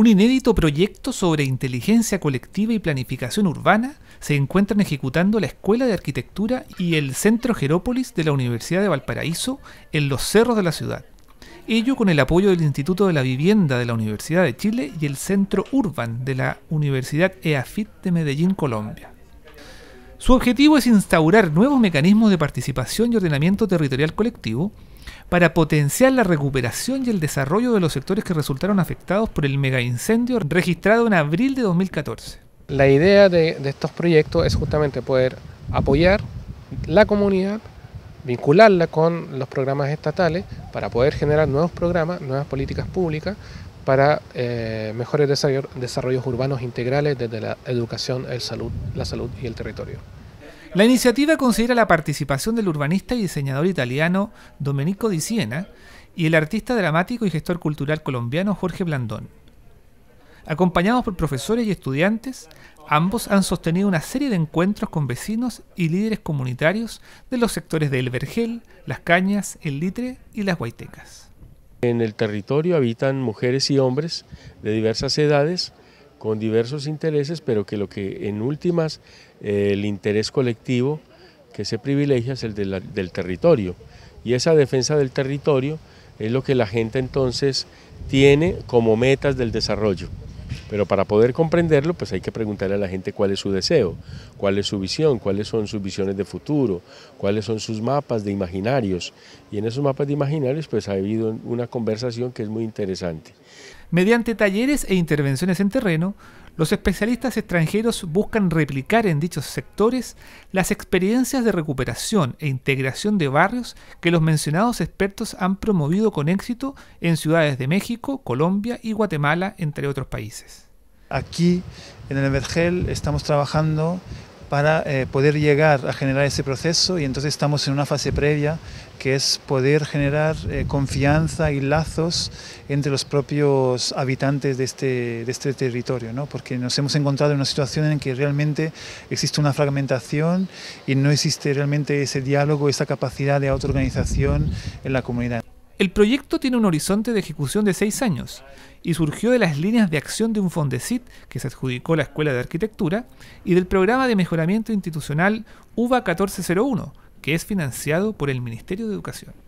Un inédito proyecto sobre inteligencia colectiva y planificación urbana se encuentran ejecutando la Escuela de Arquitectura y el Centro Jerópolis de la Universidad de Valparaíso en los cerros de la ciudad. Ello con el apoyo del Instituto de la Vivienda de la Universidad de Chile y el Centro Urban de la Universidad EAFIT de Medellín, Colombia. Su objetivo es instaurar nuevos mecanismos de participación y ordenamiento territorial colectivo para potenciar la recuperación y el desarrollo de los sectores que resultaron afectados por el mega incendio registrado en abril de 2014. La idea de, estos proyectos es justamente poder apoyar la comunidad, vincularla con los programas estatales para poder generar nuevos programas, nuevas políticas públicas para eh, mejores desarrollos urbanos integrales desde la educación, el salud, la salud y el territorio. La iniciativa considera la participación del urbanista y diseñador italiano Domenico Di Siena y el artista dramático y gestor cultural colombiano Jorge Blandón. Acompañados por profesores y estudiantes, ambos han sostenido una serie de encuentros con vecinos y líderes comunitarios de los sectores de El Vergel, Las Cañas, El Litre y Las Guaitecas. En el territorio habitan mujeres y hombres de diversas edades con diversos intereses, pero que lo que en últimas eh, el interés colectivo que se privilegia es el del territorio. Y esa defensa del territorio es lo que la gente entonces tiene como metas del desarrollo. Pero para poder comprenderlo, pues hay que preguntarle a la gente cuál es su deseo, cuál es su visión, cuáles son sus visiones de futuro, cuáles son sus mapas de imaginarios. Y en esos mapas de imaginarios, pues ha habido una conversación que es muy interesante. Mediante talleres e intervenciones en terreno, los especialistas extranjeros buscan replicar en dichos sectores las experiencias de recuperación e integración de barrios que los mencionados expertos han promovido con éxito en ciudades de México, Colombia y Guatemala, entre otros países. Aquí en el Evergel estamos trabajando para eh, poder llegar a generar ese proceso y entonces estamos en una fase previa que es poder generar eh, confianza y lazos entre los propios habitantes de este, de este territorio, ¿no? porque nos hemos encontrado en una situación en que realmente existe una fragmentación y no existe realmente ese diálogo, esa capacidad de autoorganización en la comunidad. El proyecto tiene un horizonte de ejecución de seis años y surgió de las líneas de acción de un Fondesit que se adjudicó la Escuela de Arquitectura y del programa de mejoramiento institucional UBA 1401, que es financiado por el Ministerio de Educación.